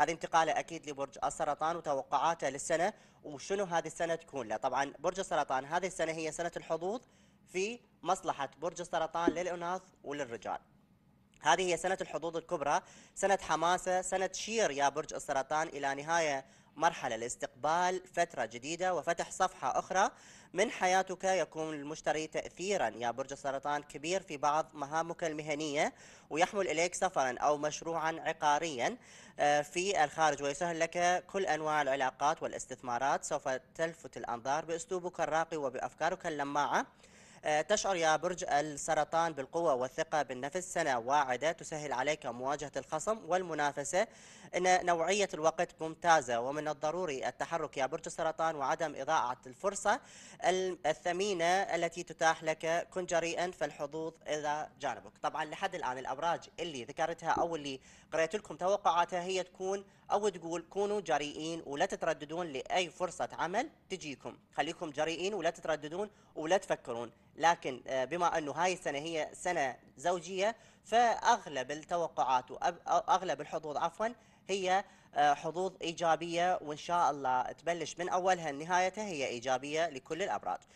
هذه انتقاله اكيد لبرج السرطان وتوقعاته للسنه وشنو هذه السنه تكون له طبعا برج السرطان هذه السنه هي سنه الحظوظ في مصلحه برج السرطان للاناث وللرجال هذه هي سنة الحظوظ الكبرى سنة حماسة سنة تشير يا برج السرطان إلى نهاية مرحلة لاستقبال فترة جديدة وفتح صفحة أخرى من حياتك يكون المشتري تأثيرا يا برج السرطان كبير في بعض مهامك المهنية ويحمل إليك سفرا أو مشروعا عقاريا آه، في الخارج ويسهل لك كل أنواع العلاقات والاستثمارات سوف تلفت الأنظار بأسلوبك الراقي وبأفكارك اللماعة آه، تشعر يا برج السرطان بالقوة والثقة بالنفس سنة واعدة تسهل عليك مواجهة الخصم والمنافسة إن نوعية الوقت ممتازة ومن الضروري التحرك يا برج السرطان وعدم إضاعة الفرصة الثمينة التي تتاح لك كن جريئا فالحظوظ إلى جانبك طبعا لحد الآن الأبراج اللي ذكرتها أو اللي قريت لكم توقعاتها هي تكون أو تقول كونوا جريئين ولا تترددون لأي فرصة عمل تجيكم خليكم جريئين ولا تترددون ولا تفكرون لكن آه، بما أنه هاي السنة هي سنة زوجية فأغلب التوقعات وأغلب الحظوظ عفوا هي آه، حظوظ إيجابية وإن شاء الله تبلش من أولها لنهايتها هي إيجابية لكل الأبراج